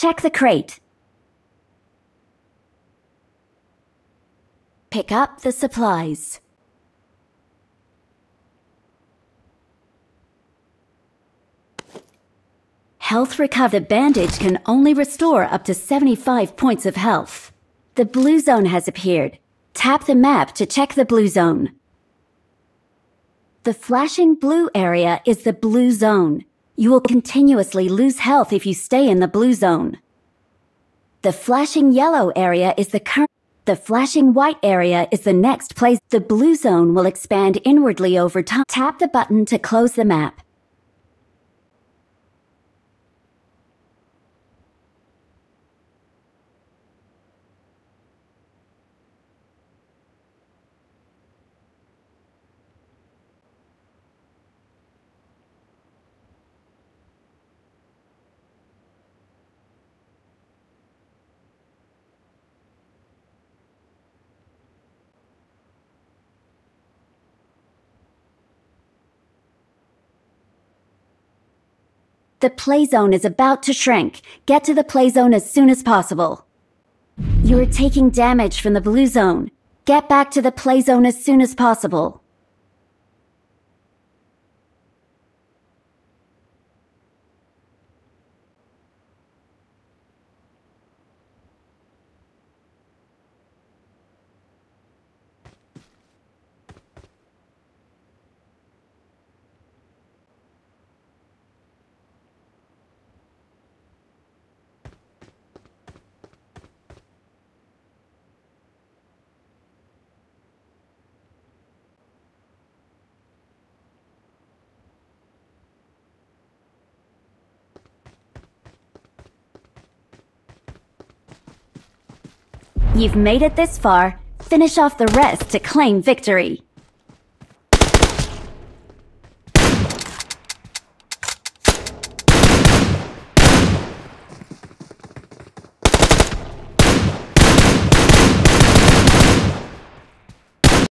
Check the crate. Pick up the supplies. Health Recover Bandage can only restore up to 75 points of health. The blue zone has appeared. Tap the map to check the blue zone. The flashing blue area is the blue zone. You will continuously lose health if you stay in the blue zone. The flashing yellow area is the current. The flashing white area is the next place. The blue zone will expand inwardly over time. Tap the button to close the map. The play zone is about to shrink. Get to the play zone as soon as possible. You are taking damage from the blue zone. Get back to the play zone as soon as possible. You've made it this far. Finish off the rest to claim victory.